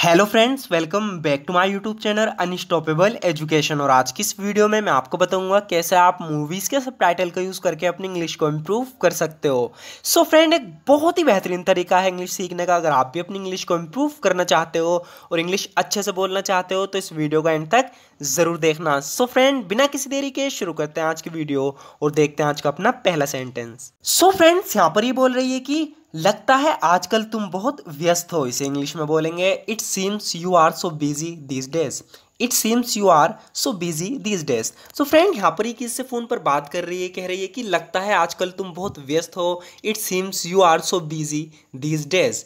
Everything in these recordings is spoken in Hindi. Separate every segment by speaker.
Speaker 1: hello friends welcome back to my YouTube channel unstoppable education और आज की इस वीडियो में मैं आपको बताऊंगा कैसे आप मूवीज़ के सब टाइटल का यूज़ करके अपनी इंग्लिश को इम्प्रूव कर सकते हो सो so फ्रेंड एक बहुत ही बेहतरीन तरीका है इंग्लिश सीखने का अगर आप भी अपनी इंग्लिश को इम्प्रूव करना चाहते हो और इंग्लिश अच्छे से बोलना चाहते हो तो इस वीडियो का एंड तक ज़रूर देखना सो so फ्रेंड बिना किसी देरी के शुरू करते हैं आज की वीडियो और देखते हैं आज का अपना पहला सेंटेंस सो फ्रेंड्स यहाँ पर ये बोल रही है कि लगता है आजकल तुम बहुत व्यस्त हो इसे इंग्लिश में बोलेंगे it seems you are so busy these days it seems you are so busy these days so friend यहाँ पर ही किससे फ़ोन पर बात कर रही है कह रही है कि लगता है आजकल तुम बहुत व्यस्त हो it seems you are so busy these days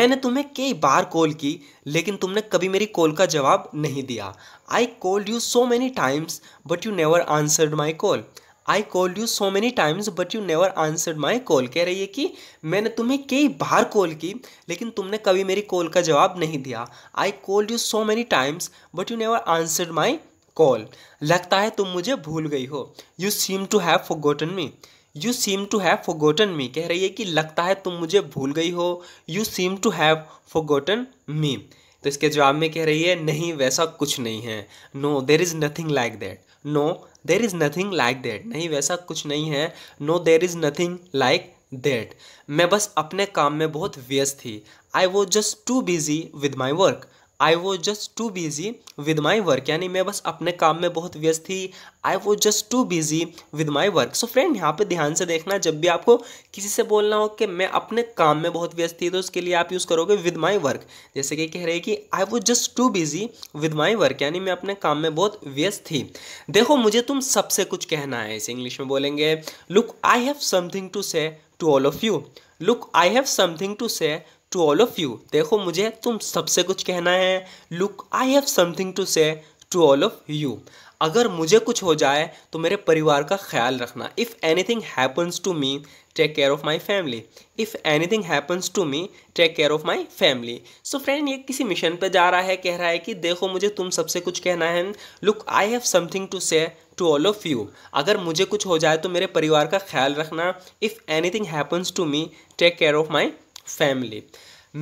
Speaker 1: मैंने तुम्हें कई बार कॉल की लेकिन तुमने कभी मेरी कॉल का जवाब नहीं दिया I called you so many times but you never answered my call I call you so many times but you never answer my call कह रही है कि मैंने तुम्हें कई बार कॉल की लेकिन तुमने कभी मेरी कॉल का जवाब नहीं दिया I call you so many times but you never answer my call लगता है तुम मुझे भूल गई हो you seem to have forgotten me you seem to have forgotten me कह रही है कि लगता है तुम मुझे भूल गई हो you seem to have forgotten me तो इसके जवाब में कह रही है नहीं वैसा कुछ नहीं है no there is nothing like that no there is nothing like that नहीं वैसा कुछ नहीं है no there is nothing like that मैं बस अपने काम में बहुत व्यस्त थी I was just too busy with my work I was just too busy with my work यानी मैं बस अपने काम में बहुत व्यस्त थी I was just too busy with my work so friend यहाँ पे ध्यान से देखना जब भी आपको किसी से बोलना हो कि मैं अपने काम में बहुत व्यस्त थी तो उसके लिए आप यूज़ करोगे विद माई वर्क जैसे कि कह रहे कि I was just too busy with my work यानी मैं अपने काम में बहुत व्यस्त थी देखो मुझे तुम सबसे कुछ कहना है इसे इंग्लिश में बोलेंगे look I have something to say to all of you look I have something to say to all of you देखो मुझे तुम सबसे कुछ कहना है look I have something to say to all of you अगर मुझे कुछ हो जाए तो मेरे परिवार का ख्याल रखना if anything happens to me take care of my family if anything happens to me take care of my family so friend ये किसी मिशन पर जा रहा है कह रहा है कि देखो मुझे तुम सबसे कुछ कहना है look I have something to say to all of you अगर मुझे कुछ हो जाए तो मेरे परिवार का ख्याल रखना if anything happens to me take care of my family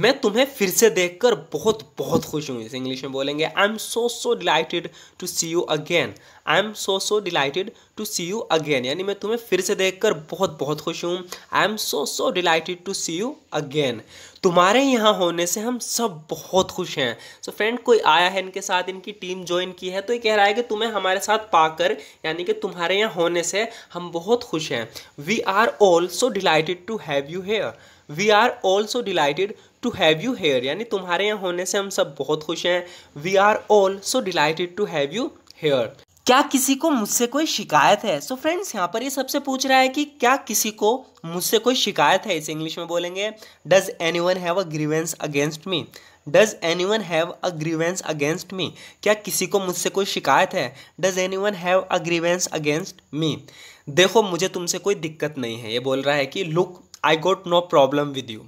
Speaker 1: मैं तुम्हें फिर से देखकर बहुत बहुत खुश हूँ इसे इंग्लिश में बोलेंगे I am so so delighted to see you again I am so so delighted to see you again यानी मैं तुम्हें फिर से देखकर बहुत बहुत खुश हूँ I am so so delighted to see you again तुम्हारे यहाँ होने से हम सब बहुत खुश हैं सो so फ्रेंड कोई आया है इनके साथ इनकी टीम ज्वाइन की है तो ये कह रहा है कि तुम्हें हमारे साथ पाकर यानी कि तुम्हारे यहाँ होने से हम बहुत खुश हैं we are also delighted to have you here we are also delighted to have you here यानी तुम्हारे यहाँ होने से हम सब बहुत खुश हैं we are also delighted to have you here क्या किसी को मुझसे कोई शिकायत है सो फ्रेंड्स यहाँ पर ये सबसे पूछ रहा है कि क्या किसी को मुझसे कोई शिकायत है इसे इंग्लिश में बोलेंगे does anyone have a grievance against me does anyone have a grievance against me क्या किसी को मुझसे कोई शिकायत है does anyone have a grievance against me देखो मुझे तुमसे कोई दिक्कत नहीं है ये बोल रहा है कि look I got no problem with you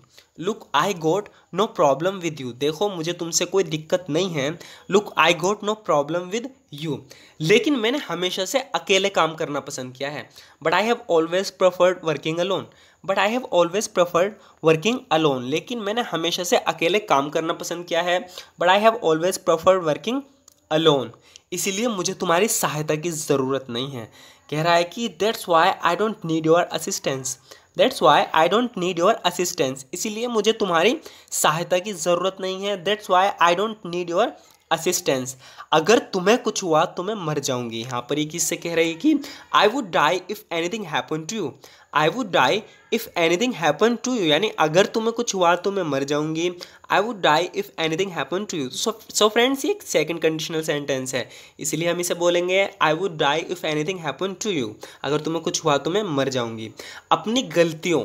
Speaker 1: look I got no problem with you देखो मुझे तुमसे कोई दिक्कत नहीं है look I got no problem with you लेकिन मैंने हमेशा से अकेले काम करना पसंद किया है but I have always preferred working alone but I have always preferred working alone लेकिन मैंने हमेशा से अकेले काम करना पसंद किया है but I have always preferred working alone इसीलिए मुझे तुम्हारी सहायता की ज़रूरत नहीं है कह रहा है कि that's why I don't need your assistance that's why I don't need your assistance इसीलिए मुझे तुम्हारी सहायता की ज़रूरत नहीं है that's why I don't need your assistance अगर तुम्हें कुछ हुआ तो मैं मर जाऊंगी यहाँ पर ये किससे कह रही है कि I would die if anything happen to you I would die if anything happen to you यानी अगर तुम्हें कुछ हुआ तो मैं मर जाऊंगी I would die if anything happen to you so friends ये एक सेकेंड कंडीशनल सेंटेंस है इसलिए हम इसे बोलेंगे I would die if anything happen to you अगर तुम्हें कुछ हुआ तो मैं मर जाऊंगी अपनी गलतियों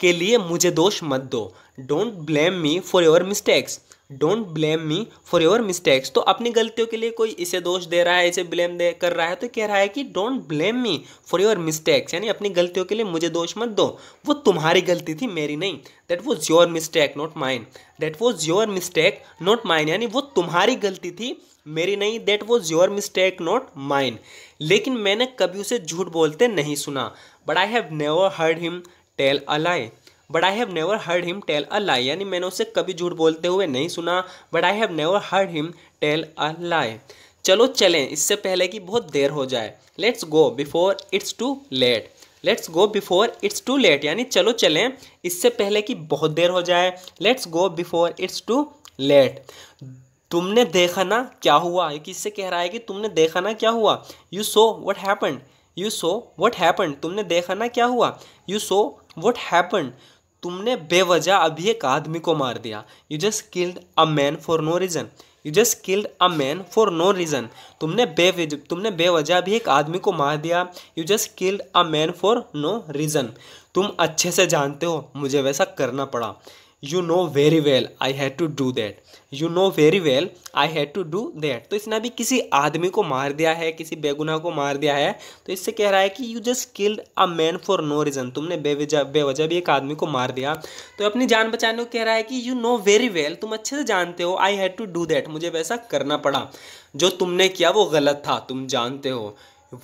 Speaker 1: के लिए मुझे दोष मत दो don't blame me for your mistakes don't blame me for your mistakes तो अपनी गलतियों के लिए कोई इसे दोष दे रहा है इसे ब्लेम दे कर रहा है तो कह रहा है कि don't blame me for your mistakes यानी अपनी गलतियों के लिए मुझे दोष मत दो वो तुम्हारी गलती थी मेरी नहीं that was your mistake not mine that was your mistake not mine यानी वो तुम्हारी गलती थी मेरी नहीं that was your mistake not mine लेकिन मैंने कभी उसे झूठ बोलते नहीं सुना but I have never heard him tell a lie but I have never heard him tell a lie यानी मैंने उसे कभी झूठ बोलते हुए नहीं सुना but I have never heard him tell a lie चलो चलें इससे पहले कि बहुत देर हो जाए let's go before it's too late let's go before it's too late यानी चलो चलें इससे पहले कि बहुत देर हो जाए let's go before it's too late तुमने देखा ना क्या हुआ ये किससे कह रहा है कि तुमने देखा ना क्या हुआ you saw what happen you saw what happen तुमने देखा ना क्या हुआ यू सो वट हैपन तुमने बेवजह अभी एक आदमी को मार दिया you just killed a man for no reason you just killed a man for no reason तुमने बेवज तुमने बेवजह भी एक आदमी को मार दिया you just killed a man for no reason तुम अच्छे से जानते हो मुझे वैसा करना पड़ा you know very well I had to do that you know very well I had to do that तो इसने अभी किसी आदमी को मार दिया है किसी बेगुनाह को मार दिया है तो इससे कह रहा है कि you just killed a man for no reason तुमने बेवजह बेवजह भी एक आदमी को मार दिया तो अपनी जान बचाने को कह रहा है कि यू नो वेरी वेल तुम अच्छे से जानते हो I had to do that मुझे वैसा करना पड़ा जो तुमने किया वो गलत था तुम जानते हो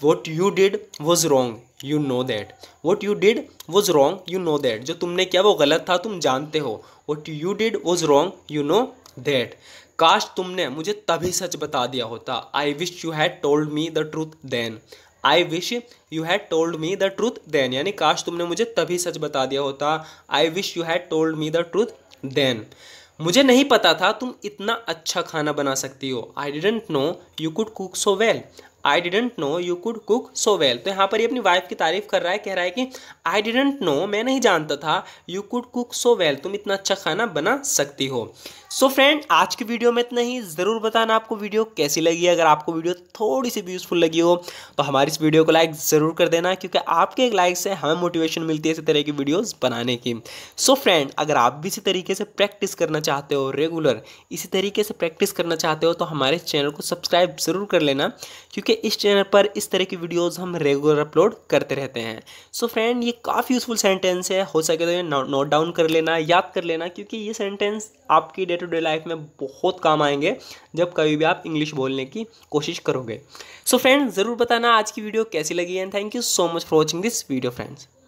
Speaker 1: what you did was wrong you know that what you did was wrong you know that जो तुमने किया वो गलत था तुम जानते हो what you did was wrong you know that काश तुमने मुझे तभी सच बता दिया होता I wish you had told me the truth then I wish you had told me the truth then यानी काश तुमने मुझे तभी सच बता दिया होता I wish you had told me the truth then मुझे नहीं पता था तुम इतना अच्छा खाना बना सकती हो I didn't know you could cook so well I didn't know you could cook so well तो यहाँ पर ये अपनी वाइफ की तारीफ कर रहा है कह रहा है कि आई डिडेंट नो मैं नहीं जानता था you could cook so well तुम इतना अच्छा खाना बना सकती हो सो so फ्रेंड आज की वीडियो में इतना ही ज़रूर बताना आपको वीडियो कैसी लगी अगर आपको वीडियो थोड़ी सी भी यूज़फुल लगी हो तो हमारी इस वीडियो को लाइक ज़रूर कर देना क्योंकि आपके एक लाइक से हमें मोटिवेशन मिलती है इसी तरह की वीडियोस बनाने की सो so फ्रेंड अगर आप भी इसी तरीके से प्रैक्टिस करना चाहते हो रेगुलर इसी तरीके से प्रैक्टिस करना चाहते हो तो हमारे चैनल को सब्सक्राइब ज़रूर कर लेना क्योंकि इस चैनल पर इस तरह की वीडियोज़ हम रेगुलर अपलोड करते रहते हैं सो so फ्रेंड ये काफ़ी यूज़फुल सेंटेंस है हो सके तो नोट डाउन कर लेना याद कर लेना क्योंकि ये सेंटेंस आपकी डेट टू डे लाइफ में बहुत काम आएंगे जब कभी भी आप इंग्लिश बोलने की कोशिश करोगे सो फ्रेंड्स ज़रूर बताना आज की वीडियो कैसी लगी and thank you so much for watching this video friends